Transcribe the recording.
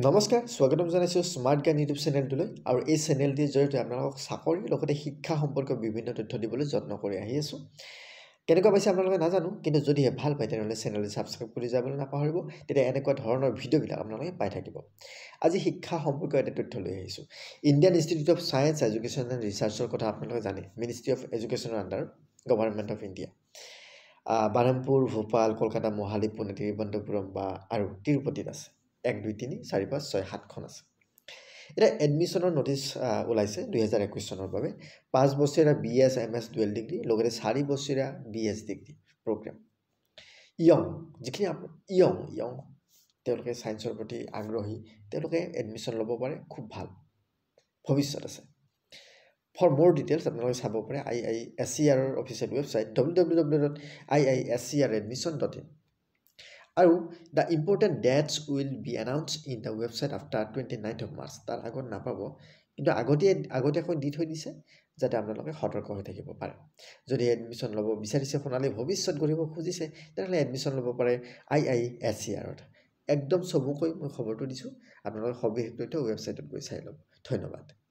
নমস্কাৰ স্বাগতম জনাইছোঁ স্মাৰ্ট গান ইউটিউব চেনেলটোলৈ আৰু এই চেনেলটিৰ জৰিয়তে আপোনালোকক চাকৰিৰ লগতে শিক্ষা সম্পৰ্কীয় বিভিন্ন তথ্য দিবলৈ যত্ন কৰি আহি আছোঁ কেনেকুৱা পাইছে আপোনালোকে নাজানো কিন্তু যদিহে ভাল পায় তেনেহ'লে চেনেলটো ছাবস্ক্ৰাইব কৰি যাবলৈ নাপাহৰিব তেতিয়া এনেকুৱা ধৰণৰ ভিডিঅ'বিলাক আপোনালোকে পাই থাকিব আজি শিক্ষা সম্পৰ্কীয় এটা তথ্য লৈ আহিছোঁ Indian institute of science education and ৰিচাৰ্চৰ কথা আপোনালোকে জানে মিনিষ্ট্ৰি অফ এডুকেশ্যনৰ under government of India Berhampur Bhopal Kolkata Mohali Pune Thiruvananthapuram বা আৰু তিৰুপতিত আছে এক দুই তিনি চাৰি পাঁচ ছয় সাতখন আছে এতিয়া এডমিশ্যনৰ ন'টিচ ওলাইছে দুহেজাৰ একৈছ চনৰ বাবে পাঁচ বছৰীয়া B S M S twelve degree লগতে চাৰি বছৰীয়া বি এছ ডিগ্ৰী প্ৰগ্ৰেম ইয়ং যিখিনি আপুনি ইয়ং ইয়ং তেওঁলোকে ছায়েন্সৰ প্ৰতি আগ্ৰহী তেওঁলোকে এডমিশ্যন ল'ব পাৰে খুব ভাল ভৱিষ্যত আছে ফৰ মোৰ ডিটেইলছ আপোনালোকে চাব পাৰে আই আই এছ চি আৰৰ official website W W W dot I I S C R admission dot in আৰু the important dates will be announce in the website after twenty ninth of March তাৰ আগত নাপাব কিন্তু আগতে আগতীয়াকৈ দি থৈ দিছে যাতে আপোনালোকে সতৰ্ক হৈ থাকিব পাৰে যদি এডমিশ্যন ল'ব বিচাৰিছে সোণালী ভৱিষ্যত গঢ়িব খুজিছে তেনেহ'লে এডমিশ্যন ল'ব পাৰে আই আই এছ চি আৰত একদম চমুকৈ মই খবৰটো দিছোঁ আপোনালোকে সবিশেষ তথ্য ৱেবছাইটত গৈ চাই ল'ব ধন্যবাদ